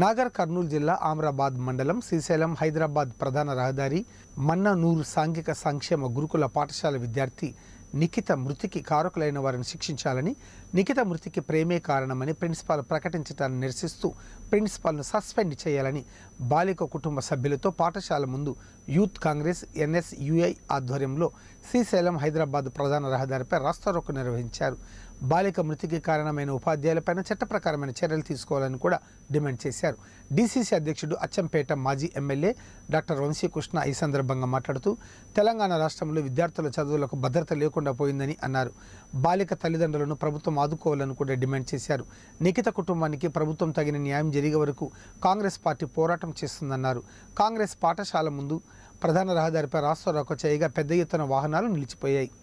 నాగర్ కర్నూలు జిల్లా ఆమ్రాబాద్ మండలం శ్రీశైలం హైదరాబాద్ ప్రధాన రహదారి మన్నా నూరు సాంఘిక సంక్షేమ గురుకుల పాఠశాల విద్యార్థి నిఖిత మృతికి కారకులైన వారిని శిక్షించాలని నిఖిత మృతికి ప్రేమే కారణమని ప్రిన్సిపాల్ ప్రకటించడాన్ని నిరసిస్తూ ప్రిన్సిపాల్ను సస్పెండ్ చేయాలని బాలిక కుటుంబ సభ్యులతో పాఠశాల ముందు యూత్ కాంగ్రెస్ ఎన్ఎస్యుఐ ఆధ్వర్యంలో శ్రీశైలం హైదరాబాద్ ప్రధాన రహదారిపై రాస్తారోకు నిర్వహించారు బాలిక మృతికి కారణమైన ఉపాధ్యాయులపైన చట్టప్రకారమైన చర్యలు తీసుకోవాలని కూడా డిమాండ్ చేశారు డీసీసీ అధ్యక్షుడు అచ్చంపేట మాజీ ఎమ్మెల్యే డాక్టర్ వంశీకృష్ణ ఈ సందర్భంగా మాట్లాడుతూ తెలంగాణ రాష్ట్రంలో విద్యార్థుల చదువులకు భద్రత లేకుండా లేకుండా పోయిందని అన్నారు బాలిక తల్లిదండ్రులను ప్రభుత్వం ఆదుకోవాలని కూడా డిమాండ్ చేశారు నిఖిత కుటుంబానికి ప్రభుత్వం తగిన న్యాయం జరిగే వరకు కాంగ్రెస్ పార్టీ పోరాటం చేస్తుందన్నారు కాంగ్రెస్ పాఠశాల ముందు ప్రధాన రహదారిపై రాష్ట్ర రాక చేయగా పెద్ద ఎత్తున వాహనాలు నిలిచిపోయాయి